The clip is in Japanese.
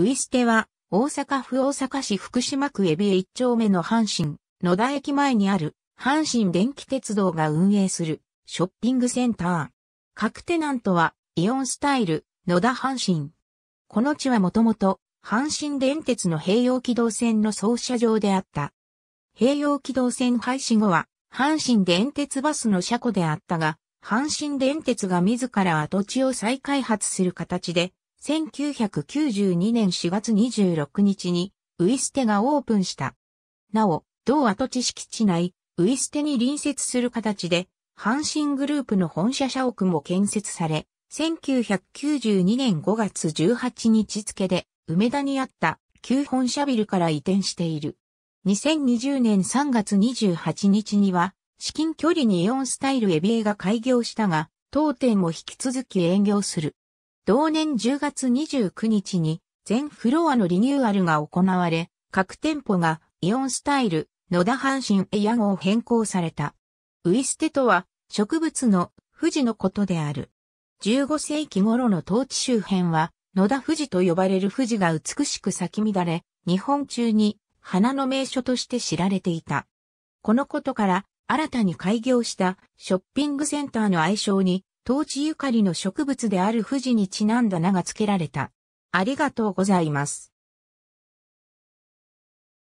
ウイステは、大阪府大阪市福島区海老江一丁目の阪神、野田駅前にある、阪神電気鉄道が運営する、ショッピングセンター。各テナントは、イオンスタイル、野田阪神。この地はもともと、阪神電鉄の併用軌道線の操車場であった。併用軌道線廃止後は、阪神電鉄バスの車庫であったが、阪神電鉄が自ら跡地を再開発する形で、1992年4月26日に、ウイステがオープンした。なお、同跡地敷地内、ウイステに隣接する形で、阪神グループの本社社屋も建設され、1992年5月18日付で、梅田にあった旧本社ビルから移転している。2020年3月28日には、至近距離にイオンスタイルエビエが開業したが、当店も引き続き営業する。同年10月29日に全フロアのリニューアルが行われ、各店舗がイオンスタイル、野田阪神エア号を変更された。ウイステとは植物の富士のことである。15世紀頃の統治周辺は野田富士と呼ばれる富士が美しく咲き乱れ、日本中に花の名所として知られていた。このことから新たに開業したショッピングセンターの愛称に当地ゆかりの植物である富士にちなんだ名が付けられた。ありがとうございます。